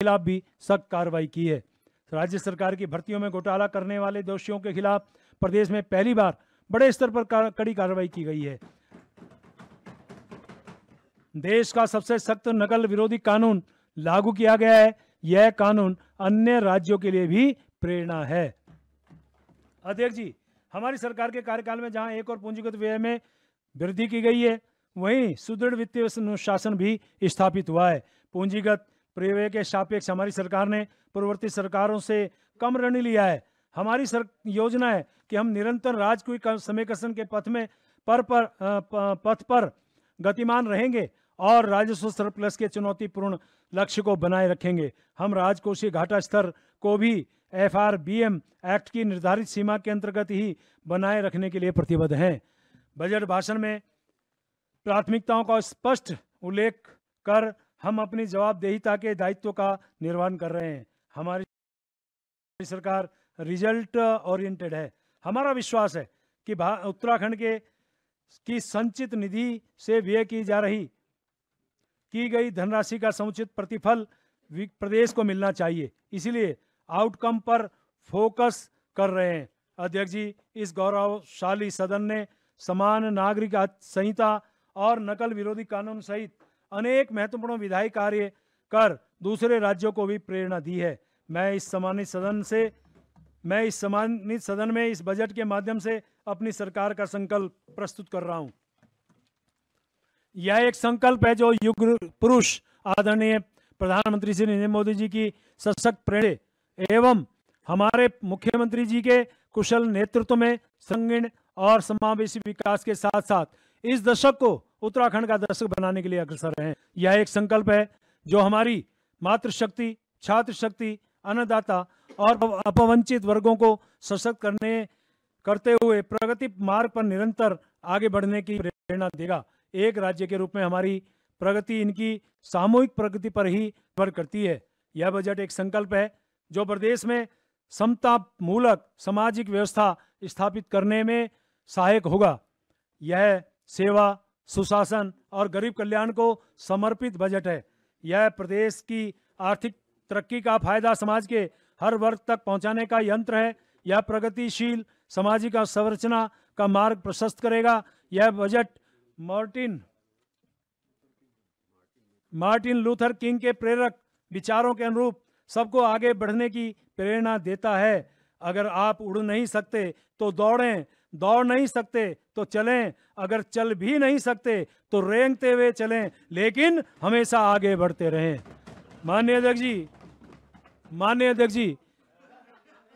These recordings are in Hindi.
खिलाफ भी सख्त कार्रवाई की है राज्य सरकार की भर्तियों में घोटाला करने वाले दोषियों के खिलाफ प्रदेश में पहली बार बड़े स्तर पर कड़ी कार्रवाई की गई है देश का सबसे सख्त नकल विरोधी कानून लागू किया गया है यह कानून अन्य राज्यों के लिए भी प्रेरणा है अध्यक्ष जी हमारी सरकार के कार्यकाल में जहां एक और पूंजीगत व्यय में वृद्धि की गई है वहीं सुदृढ़ वित्तीय अनुशासन भी स्थापित हुआ है पूंजीगत परिव्यय के सापेक्ष हमारी सरकार ने पूर्ववर्ती सरकारों से कम ऋण लिया है हमारी सर योजना है कि हम निरंतर राजकीय समेकसन के पथ में पर पर पथ पर गतिमान रहेंगे और राजस्व प्लस के चुनौतीपूर्ण लक्ष्य को बनाए रखेंगे हम राजकोषीय घाटा स्तर को भी F R B M act की निर्धारित सीमा के अंतर्गत ही बनाए रखने के लिए प्रतिबद्ध हैं बजट भाषण में प्राथमिकताओं का स्पष्ट उल्लेख कर हम अपनी जवाबदेहिता के दायित्व का निर्वहन कर रहे हैं हमारी सरकार रिजल्ट ओरिएंटेड है हमारा विश्वास है कि उत्तराखंड के की संचित निधि से व्यय की जा रही की गई धनराशि का समुचित प्रतिफल प्रदेश को मिलना चाहिए इसलिए आउटकम पर फोकस कर रहे हैं अध्यक्ष जी इस गौरवशाली सदन ने समान नागरिक संहिता और नकल विरोधी कानून सहित अनेक महत्वपूर्ण विधायी कार्य कर दूसरे राज्यों को भी प्रेरणा दी है मैं इस सम्मानित सदन से मैं इस सम्मानित सदन में इस बजट के माध्यम से अपनी सरकार का संकल्प प्रस्तुत कर रहा हूं यह एक संकल्प है जो युग पुरुष आदरणीय प्रधानमंत्री श्री नरेंद्र मोदी जी की सशक्त प्रेरणा एवं हमारे मुख्यमंत्री जी के कुशल नेतृत्व में संगीण और समावेशी विकास के साथ साथ इस दशक को उत्तराखंड का दर्शक बनाने के लिए अग्रसर हैं यह एक संकल्प है जो हमारी मातृशक्ति छात्र शक्ति अन्नदाता और अपवंचित वर्गों को सशक्त करने करते हुए प्रगति मार्ग पर निरंतर आगे बढ़ने की प्रेरणा देगा एक राज्य के रूप में हमारी प्रगति इनकी सामूहिक प्रगति पर ही निर्भर करती है यह बजट एक संकल्प है जो प्रदेश में समता मूलक सामाजिक व्यवस्था स्थापित करने में सहायक होगा यह सेवा सुशासन और गरीब कल्याण को समर्पित बजट है यह प्रदेश की आर्थिक तरक्की का फायदा समाज के हर वर्ग तक पहुंचाने का यंत्र है यह प्रगतिशील सामाजिक संरचना का मार्ग प्रशस्त करेगा यह budget Martin Martin Luther King के प्रेरक विचारों के अनुरूप सबको आगे बढ़ने की प्रेरणा देता है अगर आप उड़ नहीं सकते तो दौड़ें दौड़ नहीं सकते तो चलें अगर चल भी नहीं सकते तो रेंगते हुए चलें लेकिन हमेशा आगे बढ़ते रहें मान्य अध्यक्ष जी मान्य अध्यक्ष जी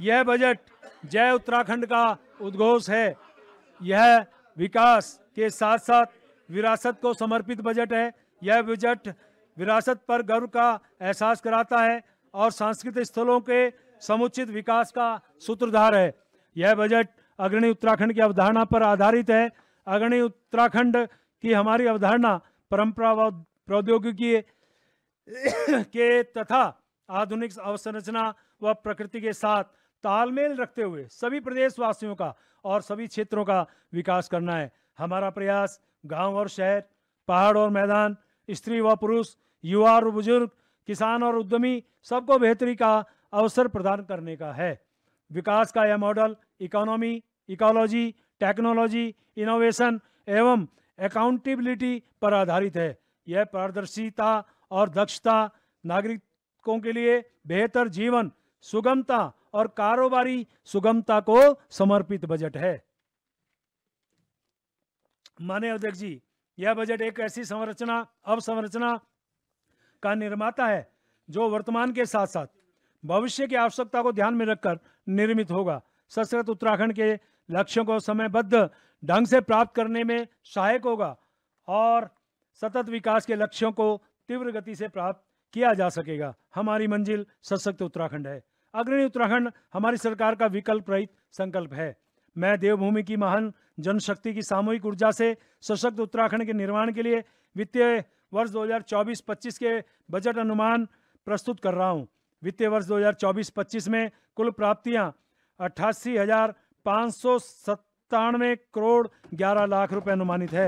यह बजट जय उत्तराखंड का उद्घोष है यह विकास के साथ साथ विरासत को समर्पित बजट है यह बजट विरासत पर गर्व का एहसास कराता है और सांस्कृतिक स्थलों के समुचित विकास का सूत्रधार है यह बजट अग्रणी उत्तराखंड की अवधारणा पर आधारित है अग्रणी उत्तराखंड की हमारी अवधारणा परंपरा व प्रौद्योगिकी के तथा आधुनिक अवसंरचना व प्रकृति के साथ तालमेल रखते हुए सभी प्रदेशवासियों का और सभी क्षेत्रों का विकास करना है हमारा प्रयास गांव और शहर पहाड़ और मैदान स्त्री व पुरुष युवा और बुजुर्ग किसान और उद्यमी सबको बेहतरी का अवसर प्रदान करने का है विकास का यह model economy ecology technology innovation एवं अकाउंटेबिलिटी पर आधारित है यह पारदर्शिता और दक्षता नागरिकों के लिए बेहतर जीवन सुगमता और कारोबारी सुगमता को समर्पित बजट है माने अध्यक्ष जी यह बजट एक ऐसी संरचना अवसंरचना का निर्माता है जो वर्तमान के साथ साथ भविष्य की आवश्यकता को ध्यान में रखकर निर्मित होगा सशक्त उत्तराखंड के लक्ष्यों को समयबद्ध ढंग से प्राप्त करने में सहायक होगा और सतत विकास के लक्ष्यों को तीव्र गति से प्राप्त किया जा सकेगा हमारी मंजिल सशक्त उत्तराखंड है अग्रणी उत्तराखंड हमारी सरकार का विकल्प रहित संकल्प है मैं देवभूमि की महान जनशक्ति की सामूहिक ऊर्जा से सशक्त उत्तराखंड के निर्माण के लिए वित्तीय वर्ष 2024-25 के बजट अनुमान प्रस्तुत कर रहा हूँ वित्तीय वर्ष 2024-25 में कुल प्राप्तियाँ अट्ठासी हज़ार पाँच सौ करोड़ ग्यारह लाख रुपए अनुमानित है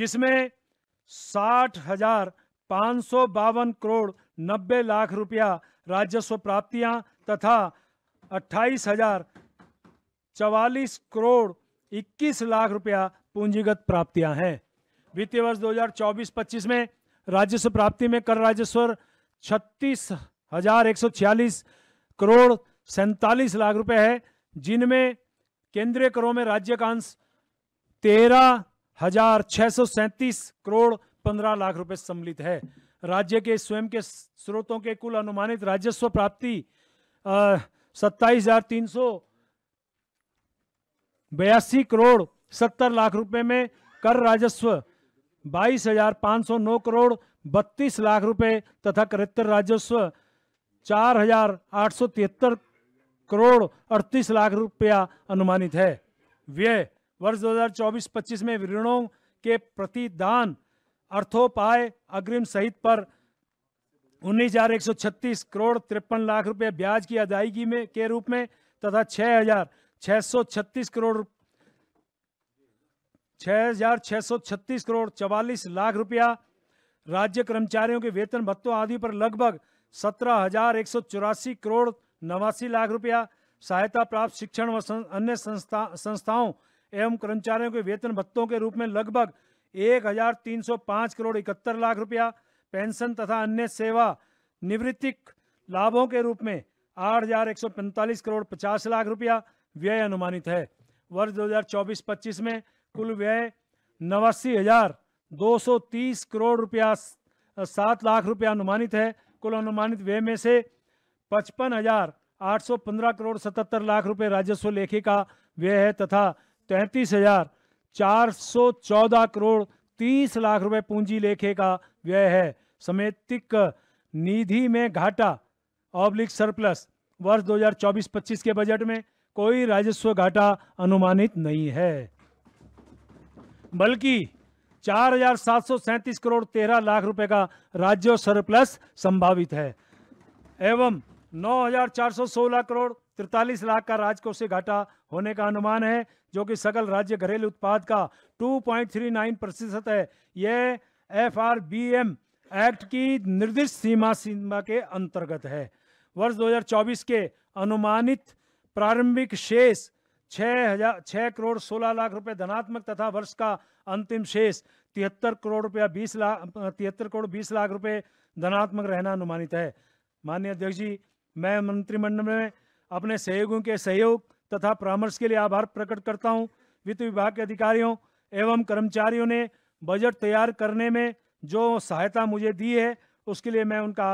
जिसमें साठ हजार पाँच सौ बावन करोड़ नब्बे लाख रुपया राजस्व प्राप्तियां तथा अट्ठाईस हजार चवालीस करोड़ इक्कीस लाख रुपया पूंजीगत प्राप्तियां हैं वित्तीय वर्ष 2024-25 में राजस्व प्राप्ति में कर राजस्व छत्तीस हजार एक सौ छियालीस करोड़ सैंतालीस लाख रुपए है जिनमें केंद्रीय करों में राज्य का अंश तेरह हजार छह सौ सैंतीस करोड़ पंद्रह लाख रुपए सम्मिलित है राज्य के स्वयं के स्रोतों के कुल अनुमानित राजस्व प्राप्ति सत्ताईस हजार तीन सौ बयासी करोड़ सत्तर लाख रुपए में कर राजस्व बाईस हजार पांच सौ नौ करोड़ बत्तीस लाख रुपए तथा करहत्तर राजस्व चार हजार आठ सौ तिहत्तर करोड़ अड़तीस लाख रुपया अनुमानित है व्यय वर्ष 2024-25 में ऋणों के प्रतिदान अर्थोपाय अग्रिम सहित पर उन्नीस हजार एक सौ छत्तीस करोड़ तिरपन लाख रुपये ब्याज की अदायगी में के रूप में तथा छः हजार करोड़ छः हजार छः सौ छत्तीस करोड़ चवालीस लाख रुपया राज्य कर्मचारियों के वेतन भत्तों आदि पर लगभग सत्रह हजार एक सौ चौरासी करोड़ नवासी लाख रुपया सहायता प्राप्त शिक्षण व अन्य संस्था संस्थाओं एवं कर्मचारियों के वेतन भत्तों के रूप में लगभग एक हजार तीन सौ पाँच करोड़ इकहत्तर लाख रुपया पेंशन तथा अन्य सेवा निवृत्तिक लाभों के रूप में आठ हजार एक सौ पैंतालीस करोड़ पचास लाख रुपया व्यय अनुमानित है वर्ष दो हज़ार चौबीस पच्चीस में कुल व्यय नवासी हजार दो सौ तीस करोड़ रुपया सात लाख रुपया अनुमानित है कुल अनुमानित व्यय में से पचपन हजार आठ सौ पंद्रह करोड़ सतहत्तर लाख रुपए राजस्व लेखे का व्यय है तथा तैंतीस हजार चार सौ चौदह करोड़ तीस लाख रुपए पूंजी लेखे का व्यय है समेतिक निधि में घाटा ऑब्लिक सरप्लस वर्ष 2024-25 के बजट में कोई राजस्व घाटा अनुमानित नहीं है बल्कि चार हजार सात सौ सैंतीस करोड़ तेरह लाख रुपए का राज्य सरप्लस संभावित है एवं 9,416 करोड़ तिरतालीस लाख का राजकोषीय घाटा होने का अनुमान है जो कि सकल राज्य घरेलू उत्पाद का 2.39 प्रतिशत है यह एफ एक्ट की निर्दिष्ट सीमा सीमा के अंतर्गत है वर्ष 2024 के अनुमानित प्रारंभिक शेष छः हजार छह करोड़ सोलह लाख रुपए धनात्मक तथा वर्ष का अंतिम शेष तिहत्तर करोड़ रुपया बीस लाख तिहत्तर करोड़ बीस लाख रुपए धनात्मक रहना अनुमानित है माननीय अध्यक्ष जी मैं मंत्रिमंडल में अपने सहयोगियों के सहयोग तथा परामर्श के लिए आभार प्रकट करता हूँ वित्त विभाग के अधिकारियों एवं कर्मचारियों ने बजट तैयार करने में जो सहायता मुझे दी है उसके लिए मैं उनका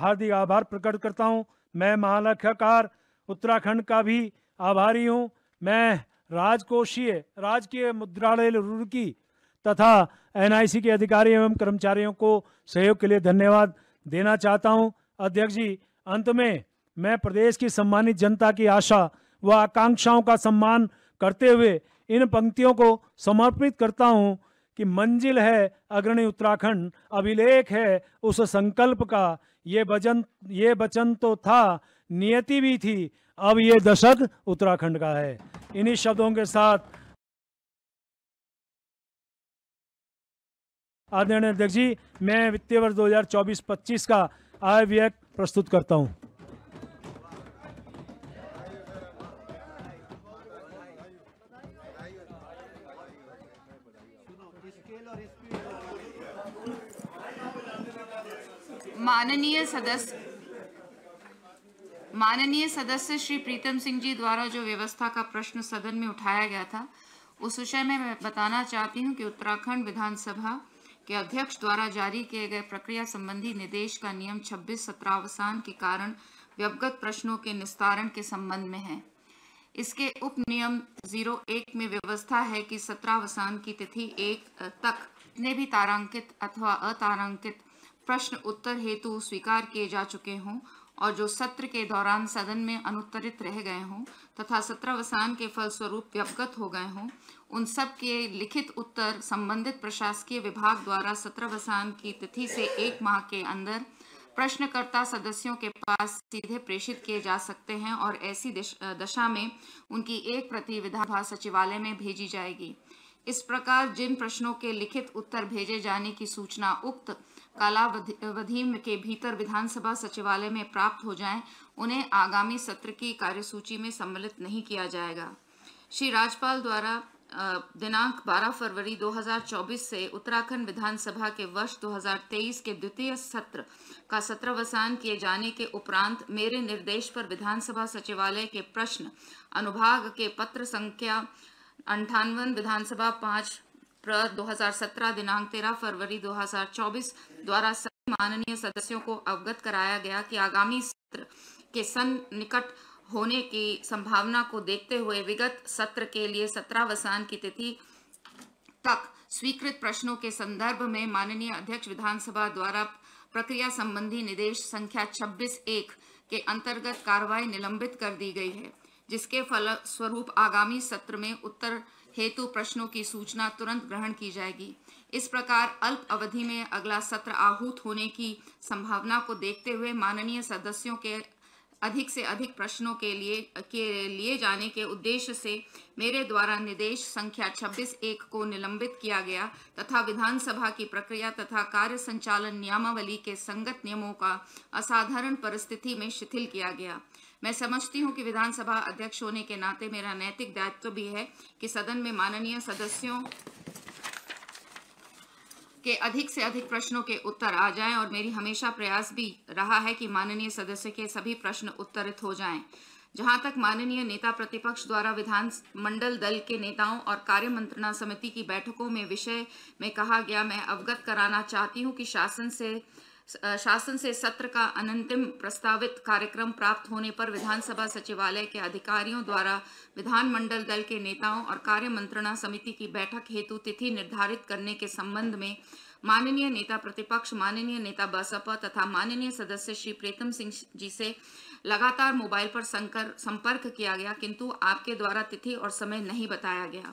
हार्दिक आभार प्रकट करता हूँ मैं महालेखाकार उत्तराखंड का भी आभारी हूँ मैं राजकोषीय राजकीय मुद्रालय रुड़की तथा एनआईसी के अधिकारी एवं कर्मचारियों को सहयोग के लिए धन्यवाद देना चाहता हूँ अध्यक्ष जी अंत में मैं प्रदेश की सम्मानित जनता की आशा व आकांक्षाओं का सम्मान करते हुए इन पंक्तियों को समर्पित करता हूं कि मंजिल है अग्रणी उत्तराखंड अभिलेख है उस संकल्प का ये वजन ये वचन तो था नियति भी थी अब ये दशक उत्तराखंड का है इन्हीं शब्दों के साथ आदरणीय अध्यक्ष जी मैं वित्तीय वर्ष 2024-25 का आय व्यय प्रस्तुत करता हूं माननीय सदस्य माननीय सदस्य श्री प्रीतम सिंह जी द्वारा जो व्यवस्था का प्रश्न सदन में उठाया गया था उस विषय में मैं बताना चाहती हूं कि उत्तराखंड विधानसभा के अध्यक्ष द्वारा जारी किए गए प्रक्रिया संबंधी निर्देश का नियम 26 सत्रावसान के कारण व्यवगत प्रश्नों के निस्तारण के संबंध में है इसके उप नियम जीरो एक में व्यवस्था है कि सत्रावसान की तिथि एक तक जितने भी तारांकित अथवा अतारांकित प्रश्न उत्तर हेतु स्वीकार किए जा चुके हों और जो सत्र के दौरान सदन में अनुत्तरित रह गए हों तथा सत्रावसान के फलस्वरूप व्यवगत हो गए हों उन सब के लिखित उत्तर संबंधित प्रशासकीय विभाग द्वारा सत्र की तिथि से एक माह के अंदर प्रश्नकर्ता सदस्यों के पास सीधे प्रेषित किए जा सकते हैं और ऐसी दशा में उनकी एक प्रति विधानसभा सचिवालय में भेजी जाएगी इस प्रकार जिन प्रश्नों के लिखित उत्तर भेजे जाने की सूचना उक्त कालावधि के भीतर विधानसभा सचिवालय में प्राप्त हो जाएं, उन्हें आगामी सत्र की कार्यसूची में सम्मिलित नहीं किया जाएगा श्री राजपाल द्वारा दिनांक 12 फरवरी 2024 से उत्तराखंड विधानसभा के वर्ष 2023 के द्वितीय सत्र का सत्रावसान किए जाने के उपरांत मेरे निर्देश पर विधानसभा सचिवालय के प्रश्न अनुभाग के पत्र संख्या अंठानवन विधानसभा पाँच प्र 2017 दिनांक 13 फरवरी 2024 द्वारा सभी माननीय सदस्यों को अवगत कराया गया कि आगामी सत्र के सन निकट होने की संभावना को देखते हुए विगत सत्र के लिए सत्रावसान की तिथि तक स्वीकृत प्रश्नों के संदर्भ में माननीय अध्यक्ष विधानसभा द्वारा प्रक्रिया संबंधी निदेश संख्या 26 एक के अंतर्गत कार्रवाई निलंबित कर दी गई है जिसके फल स्वरूप आगामी सत्र में उत्तर हेतु प्रश्नों की सूचना तुरंत ग्रहण की जाएगी इस प्रकार अल्प अवधि में अगला सत्र आहूत होने की संभावना को देखते हुए माननीय सदस्यों के अधिक से अधिक प्रश्नों के लिए के लिए जाने के उद्देश्य से मेरे द्वारा निर्देश संख्या 26 एक को निलंबित किया गया तथा विधानसभा की प्रक्रिया तथा कार्य संचालन नियमावली के संगत नियमों का असाधारण परिस्थिति में शिथिल किया गया मैं समझती हूँ कि विधानसभा अध्यक्ष होने के नाते मेरा नैतिक दायित्व भी है कि सदन में माननीय सदस्यों के अधिक से अधिक प्रश्नों के उत्तर आ जाएं और मेरी हमेशा प्रयास भी रहा है कि माननीय सदस्य के सभी प्रश्न उत्तरित हो जाएं। जहां तक माननीय नेता प्रतिपक्ष द्वारा विधान मंडल दल के नेताओं और कार्य मंत्रणा समिति की बैठकों में विषय में कहा गया मैं अवगत कराना चाहती हूं कि शासन से शासन से सत्र का अनंतिम प्रस्तावित कार्यक्रम प्राप्त होने पर विधानसभा सचिवालय के अधिकारियों द्वारा विधानमंडल दल के नेताओं और कार्य मंत्रणा समिति की बैठक हेतु तिथि निर्धारित करने के संबंध में माननीय नेता प्रतिपक्ष माननीय नेता बसपा तथा माननीय सदस्य श्री प्रीतम सिंह जी से लगातार मोबाइल पर संकर संपर्क किया गया किंतु आपके द्वारा तिथि और समय नहीं बताया गया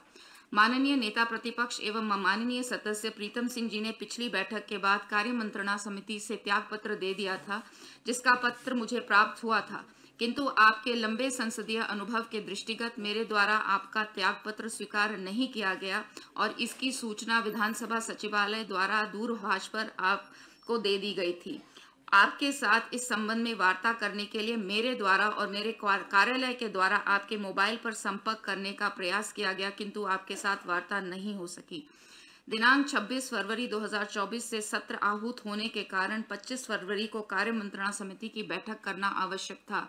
माननीय नेता प्रतिपक्ष एवं माननीय सदस्य प्रीतम सिंह जी ने पिछली बैठक के बाद कार्य मंत्रणा समिति से त्याग पत्र दे दिया था जिसका पत्र मुझे प्राप्त हुआ था किंतु आपके लंबे संसदीय अनुभव के दृष्टिगत मेरे द्वारा आपका त्याग पत्र स्वीकार नहीं किया गया और इसकी सूचना विधानसभा सचिवालय द्वारा दूरभाष पर आपको दे दी गई थी आपके साथ इस संबंध में वार्ता करने के लिए मेरे द्वारा और मेरे कार्यालय के द्वारा आपके मोबाइल पर संपर्क करने का प्रयास किया गया किंतु आपके साथ वार्ता नहीं हो सकी दिनांक 26 फरवरी 2024 से सत्र आहूत होने के कारण 25 फरवरी को कार्य मंत्रणा समिति की बैठक करना आवश्यक था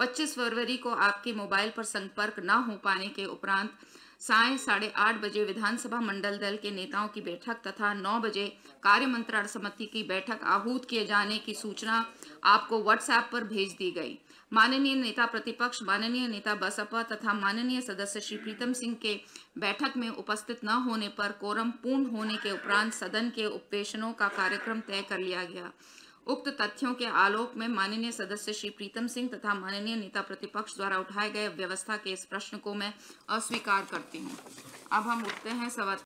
25 फरवरी को आपके मोबाइल पर संपर्क न हो पाने के उपरांत साय साढ़े आठ बजे विधानसभा मंडल दल के नेताओं की बैठक तथा नौ बजे कार्य मंत्रालय समिति की बैठक आहूत किए जाने की सूचना आपको व्हाट्सएप पर भेज दी गई माननीय नेता प्रतिपक्ष माननीय नेता बसपा तथा माननीय सदस्य श्री प्रीतम सिंह के बैठक में उपस्थित न होने पर कोरम पूर्ण होने के उपरांत सदन के उपवेशनों का कार्यक्रम तय कर लिया गया उक्त तथ्यों के आलोक में माननीय सदस्य श्री प्रीतम सिंह तथा माननीय नेता प्रतिपक्ष द्वारा उठाए गए व्यवस्था के इस प्रश्न को मैं अस्वीकार करती हूँ अब हम उठते हैं सवाल